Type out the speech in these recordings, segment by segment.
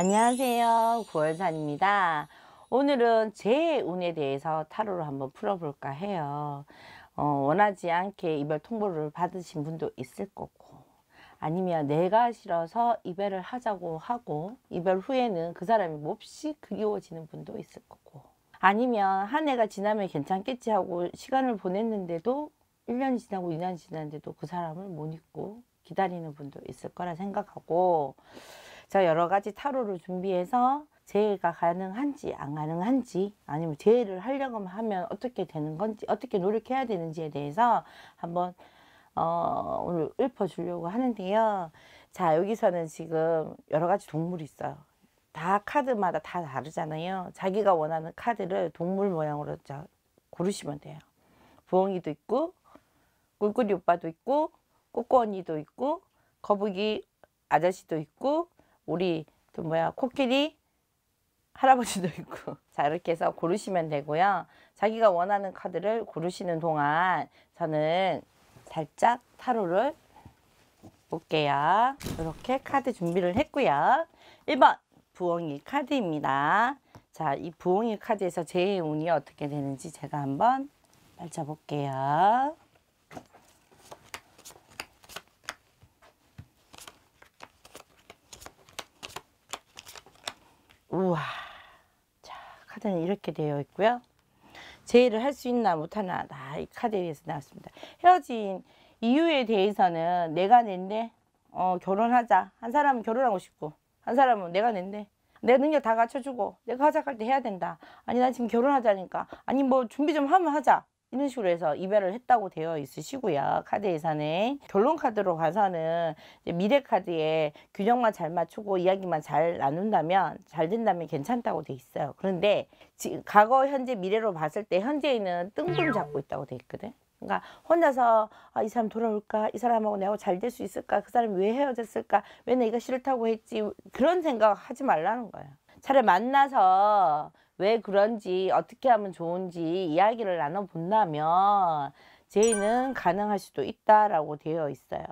안녕하세요. 9월산입니다. 오늘은 제 운에 대해서 타로를 한번 풀어볼까 해요. 어, 원하지 않게 이별 통보를 받으신 분도 있을 거고 아니면 내가 싫어서 이별을 하자고 하고 이별 후에는 그 사람이 몹시 그리워지는 분도 있을 거고 아니면 한 해가 지나면 괜찮겠지 하고 시간을 보냈는데도 1년이 지나고 2년이 지났는데도 그 사람을 못 잊고 기다리는 분도 있을 거라 생각하고 자 여러 가지 타로를 준비해서 재해가 가능한지 안 가능한지 아니면 재해를 하려고 하면 어떻게 되는 건지 어떻게 노력해야 되는지에 대해서 한번 어, 오늘 읊어주려고 하는데요. 자 여기서는 지금 여러 가지 동물이 있어요. 다 카드마다 다 다르잖아요. 자기가 원하는 카드를 동물 모양으로 자 고르시면 돼요. 부엉이도 있고 꿀꿀이 오빠도 있고 꼬꼬 언니도 있고 거북이 아저씨도 있고 우리 그 뭐야 코끼리 할아버지도 있고 자 이렇게 해서 고르시면 되고요 자기가 원하는 카드를 고르시는 동안 저는 살짝 타로를 볼게요 이렇게 카드 준비를 했고요 1번 부엉이 카드입니다 자이 부엉이 카드에서 제 운이 어떻게 되는지 제가 한번 펼쳐볼게요 우와 자 카드는 이렇게 되어 있고요 제의를 할수 있나 못하나 다 이 카드에 의해서 나왔습니다 헤어진 이유에 대해서는 내가 낸데 어, 결혼하자 한 사람은 결혼하고 싶고 한 사람은 내가 낸데 내 능력 다 갖춰주고 내가 하자 할 때 해야 된다 아니 난 지금 결혼하자니까 아니 뭐 준비 좀 하면 하자 이런 식으로 해서 이별을 했다고 되어 있으시고요. 카드 예산에 결론 카드로 가서는 미래 카드에 균형만 잘 맞추고 이야기만 잘 나눈다면 잘 된다면 괜찮다고 돼 있어요. 그런데 지금 과거, 현재, 미래로 봤을 때 현재에는 뜬금 잡고 있다고 돼 있거든. 그러니까 혼자서 아, 이 사람 돌아올까? 이 사람하고 내하고 잘될 수 있을까? 그 사람이 왜 헤어졌을까? 왜 내가 싫다고 했지? 그런 생각 하지 말라는 거예요. 차라리 만나서 왜 그런지 어떻게 하면 좋은지 이야기를 나눠본다면 제의는 가능할 수도 있다라고 되어 있어요.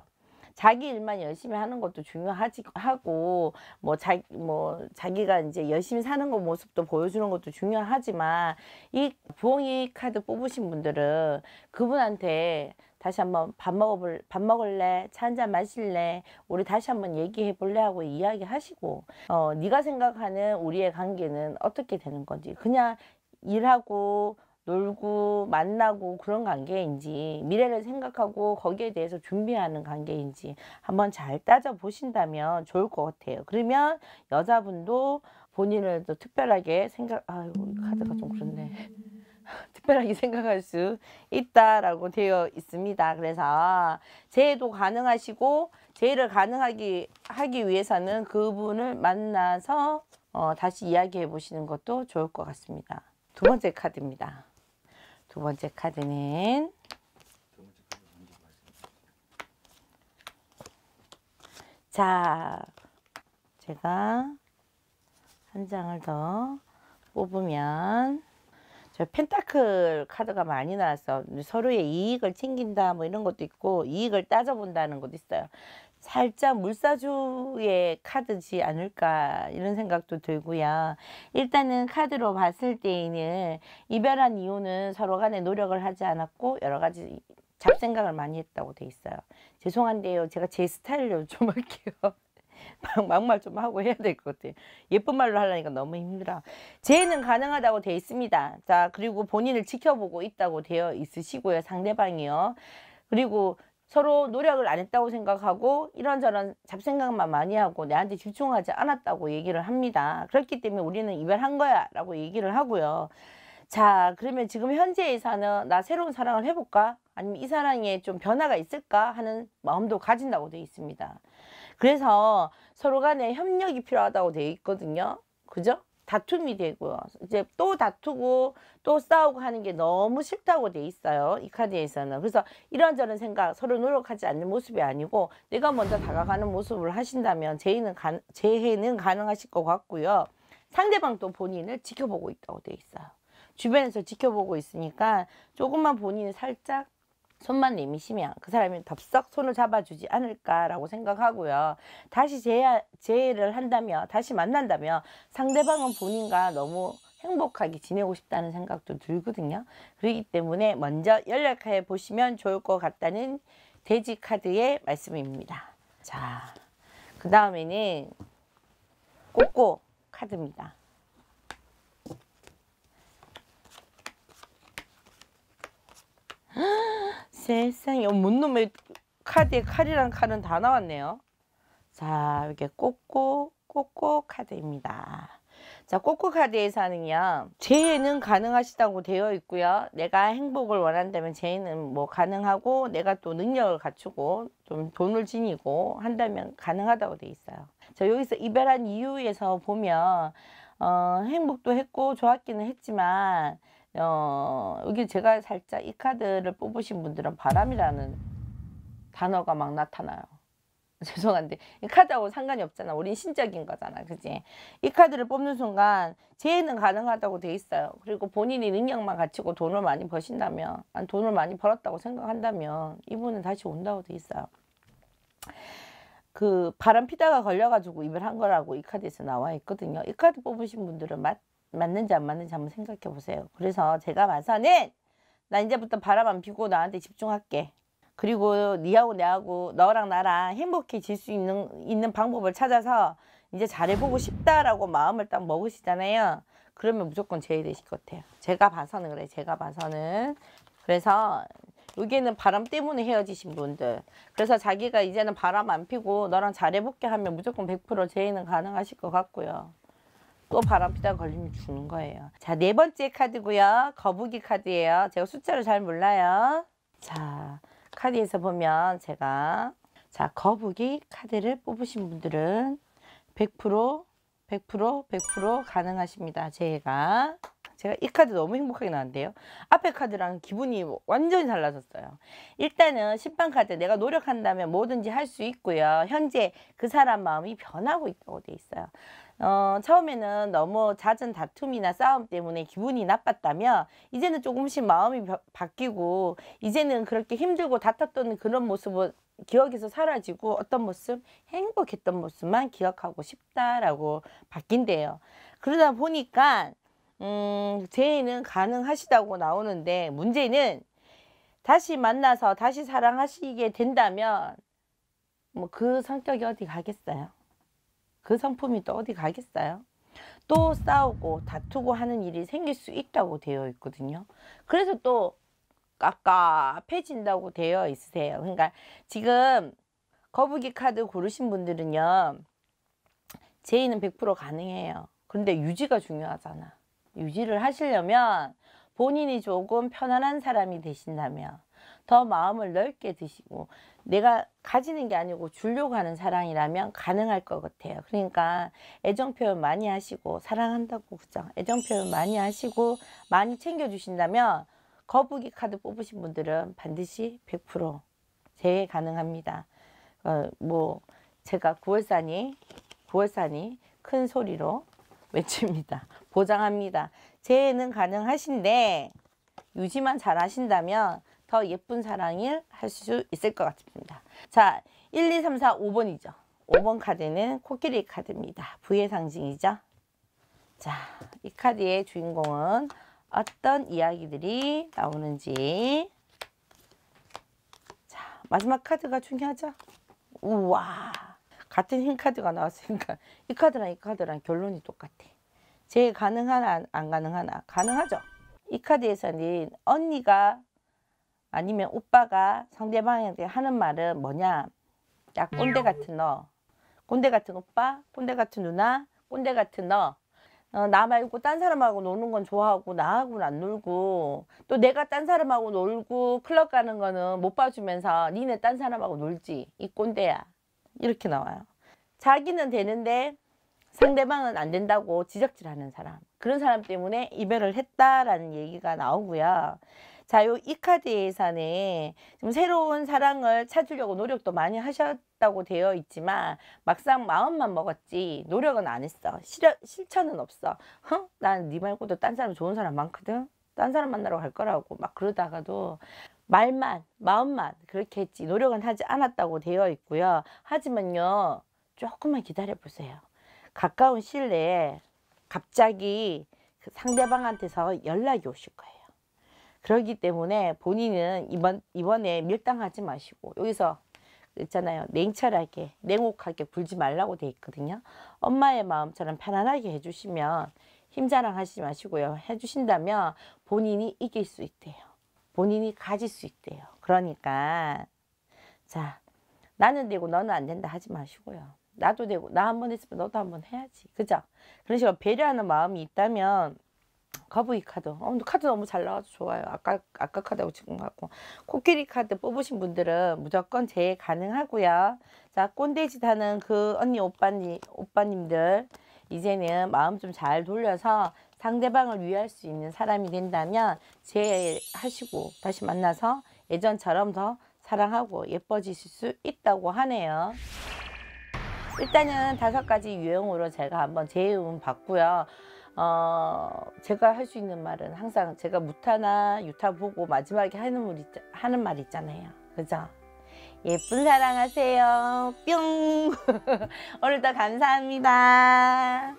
자기 일만 열심히 하는 것도 중요하지 하고 뭐 자기 뭐 자기가 이제 열심히 사는 거 모습도 보여주는 것도 중요하지만 이 부엉이 카드 뽑으신 분들은 그분한테 다시 한번 밥 먹어볼 밥 먹을래 차 한잔 마실래 우리 다시 한번 얘기해 볼래 하고 이야기하시고 어 네가 생각하는 우리의 관계는 어떻게 되는 건지 그냥 일하고 놀고 만나고 그런 관계인지 미래를 생각하고 거기에 대해서 준비하는 관계인지 한번 잘 따져 보신다면 좋을 것 같아요. 그러면 여자분도 본인을 또 특별하게 생각 아유 카드가 좀 그렇네. 특별하게 생각할 수 있다라고 되어 있습니다. 그래서 재해도 가능하시고 재해를 가능하기 하기 위해서는 그분을 만나서 어, 다시 이야기해 보시는 것도 좋을 것 같습니다. 두 번째 카드입니다. 두 번째 카드는 자 제가 한 장을 더 뽑으면 저 펜타클 카드가 많이 나와서 서로의 이익을 챙긴다 뭐 이런 것도 있고 이익을 따져본다는 것도 있어요. 살짝 물사주의 카드지 않을까 이런 생각도 들고요. 일단은 카드로 봤을 때에는 이별한 이유는 서로 간에 노력을 하지 않았고 여러 가지 잡생각을 많이 했다고 돼 있어요. 죄송한데요. 제가 제 스타일로 좀 할게요. 막말 좀 하고 해야 될 것 같아. 예쁜 말로 하려니까 너무 힘들어. 재해는 가능하다고 돼 있습니다. 자, 그리고 본인을 지켜보고 있다고 되어 있으시고요. 상대방이요. 그리고 서로 노력을 안 했다고 생각하고 이런저런 잡생각만 많이 하고 내한테 집중하지 않았다고 얘기를 합니다. 그렇기 때문에 우리는 이별한 거야 라고 얘기를 하고요. 자 그러면 지금 현재의 사는 나 새로운 사랑을 해볼까? 아니면 이 사랑에 좀 변화가 있을까? 하는 마음도 가진다고 되어 있습니다. 그래서 서로 간에 협력이 필요하다고 되어 있거든요. 그죠? 다툼이 되고요. 이제 또 다투고 또 싸우고 하는 게 너무 싫다고 돼 있어요. 이 카드에서는. 그래서 이런저런 생각 서로 노력하지 않는 모습이 아니고 내가 먼저 다가가는 모습을 하신다면 재해는, 가, 재해는 가능하실 것 같고요. 상대방도 본인을 지켜보고 있다고 돼 있어요. 주변에서 지켜보고 있으니까 조금만 본인이 살짝 손만 내미시면 그 사람이 덥석 손을 잡아주지 않을까라고 생각하고요. 다시 재해, 재해를 한다며 다시 만난다며 상대방은 본인과 너무 행복하게 지내고 싶다는 생각도 들거든요. 그렇기 때문에 먼저 연락해 보시면 좋을 것 같다는 돼지 카드의 말씀입니다. 자, 그 다음에는 꼬꼬 카드입니다. 세상에 어, 뭔 놈의 카드에 칼이랑 칼은 다 나왔네요. 자이게 꼬꼬 꼬꼬 카드입니다. 자 꼬꼬 카드에서는요 재해는 가능하시다고 되어 있고요 내가 행복을 원한다면 재해는 뭐 가능하고 내가 또 능력을 갖추고 좀 돈을 지니고 한다면 가능하다고 되어 있어요 자 여기서 이별한 이유에서 보면 어, 행복도 했고 좋았기는 했지만 어, 여기 제가 살짝 이 카드를 뽑으신 분들은 바람이라는 단어가 막 나타나요. 죄송한데 이 카드하고 상관이 없잖아. 우린 신적인 거잖아. 그지? 이 카드를 뽑는 순간 재해는 가능하다고 돼 있어요. 그리고 본인이 능력만 갖추고 돈을 많이 버신다면 돈을 많이 벌었다고 생각한다면 이분은 다시 온다고 돼 있어요. 그 바람 피다가 걸려가지고 입을 한 거라고 이 카드에서 나와 있거든요. 이 카드 뽑으신 분들은 맞 맞는지 안 맞는지 한번 생각해 보세요. 그래서 제가 봐서는 나 이제부터 바람 안 피고 나한테 집중할게. 그리고 니하고 내하고 너랑 나랑 행복해질 수 있는, 있는 방법을 찾아서 이제 잘해보고 싶다라고 마음을 딱 먹으시잖아요. 그러면 무조건 제외되실 것 같아요. 제가 봐서는 그래. 제가 봐서는. 그래서 여기에는 바람 때문에 헤어지신 분들. 그래서 자기가 이제는 바람 안 피고 너랑 잘해볼게 하면 무조건 100%제의는 가능하실 것 같고요. 또 바람피다 걸리면 주는 거예요. 자, 네 번째 카드고요. 거북이 카드예요. 제가 숫자를 잘 몰라요. 자, 카드에서 보면 제가 자, 거북이 카드를 뽑으신 분들은 100% 100% 100% 가능하십니다. 제가 제가 이 카드 너무 행복하게 나왔는데요. 앞에 카드랑 기분이 완전히 달라졌어요. 일단은 1 0 카드 내가 노력한다면 뭐든지 할 수 있고요. 현재 그 사람 마음이 변하고 있다고 돼 있어요. 어, 처음에는 너무 잦은 다툼이나 싸움 때문에 기분이 나빴다면 이제는 조금씩 마음이 바뀌고 이제는 그렇게 힘들고 다퉜던 그런 모습은 기억에서 사라지고 어떤 모습 행복했던 모습만 기억하고 싶다라고 바뀐대요. 그러다 보니까 음, 재해는 가능하시다고 나오는데 문제는 다시 만나서 다시 사랑하시게 된다면 뭐그 성격이 어디 가겠어요. 그 성품이 또 어디 가겠어요? 또 싸우고 다투고 하는 일이 생길 수 있다고 되어 있거든요. 그래서 또 깝깝해진다고 되어 있으세요. 그러니까 지금 거북이 카드 고르신 분들은요. 제의는 100% 가능해요. 근데 유지가 중요하잖아. 유지를 하시려면 본인이 조금 편안한 사람이 되신다면 더 마음을 넓게 드시고 내가 가지는 게 아니고 주려고 하는 사랑이라면 가능할 것 같아요. 그러니까 애정 표현 많이 하시고 사랑한다고 그죠? 애정 표현 많이 하시고 많이 챙겨주신다면 거북이 카드 뽑으신 분들은 반드시 100% 제외 가능합니다. 어, 뭐 제가 9월산이 9월산이 큰 소리로 외칩니다. 보장합니다. 재해는 가능하신데 유지만 잘 하신다면 더 예쁜 사랑을 할 수 있을 것 같습니다. 자, 1, 2, 3, 4, 5번이죠. 5번 카드는 코끼리 카드입니다. 부의 상징이죠. 자, 이 카드의 주인공은 어떤 이야기들이 나오는지 자, 마지막 카드가 중요하죠. 우와, 같은 흰 카드가 나왔으니까 이 카드랑 이 카드랑 결론이 똑같아. 제 가능하나 안 가능하나 가능하죠. 이 카드에서는 언니가 아니면 오빠가 상대방한테 하는 말은 뭐냐 딱 꼰대 같은 너 꼰대 같은 오빠 꼰대 같은 누나 꼰대 같은 너 어, 나 말고 딴 사람하고 노는 건 좋아하고 나하고는 안 놀고 또 내가 딴 사람하고 놀고 클럽 가는 거는 못 봐주면서 니네 딴 사람하고 놀지 이 꼰대야 이렇게 나와요 자기는 되는데 상대방은 안 된다고 지적질하는 사람 그런 사람 때문에 이별을 했다라는 얘기가 나오고요 자요 이카드 예산에 지금 새로운 사랑을 찾으려고 노력도 많이 하셨다고 되어 있지만 막상 마음만 먹었지 노력은 안 했어. 실현, 실천은 없어. 헉? 어? 난 네 말고도 딴 사람 좋은 사람 많거든. 딴 사람 만나러 갈 거라고 막 그러다가도 말만 마음만 그렇게 했지 노력은 하지 않았다고 되어 있고요. 하지만요 조금만 기다려 보세요. 가까운 실내에 갑자기 그 상대방한테서 연락이 오실 거예요. 그러기 때문에 본인은 이번, 이번에 밀당하지 마시고 여기서 있잖아요. 냉철하게 냉혹하게 굴지 말라고 돼 있거든요. 엄마의 마음처럼 편안하게 해주시면 힘자랑 하시지 마시고요. 해주신다면 본인이 이길 수 있대요. 본인이 가질 수 있대요. 그러니까 자 나는 되고 너는 안 된다 하지 마시고요. 나도 되고 나 한 번 했으면 너도 한 번 해야지. 그죠? 그런 식으로 배려하는 마음이 있다면 거북이 카드. 어, 카드 너무 잘 나와서 좋아요. 아까, 아까 카드하고 지금 갖고. 코끼리 카드 뽑으신 분들은 무조건 재해 가능하고요. 자, 꼰대짓 하는 그 언니, 오빠님, 오빠님들. 이제는 마음 좀 잘 돌려서 상대방을 위할 수 있는 사람이 된다면 재하시고 해 다시 만나서 예전처럼 더 사랑하고 예뻐지실 수 있다고 하네요. 일단은 다섯 가지 유형으로 제가 한번 재음 해 봤고요. 어, 제가 할 수 있는 말은 항상 제가 무타나 유타 보고 마지막에 하는 말, 있, 하는 말 있잖아요. 그죠? 예쁜 사랑하세요. 뿅! 오늘도 감사합니다.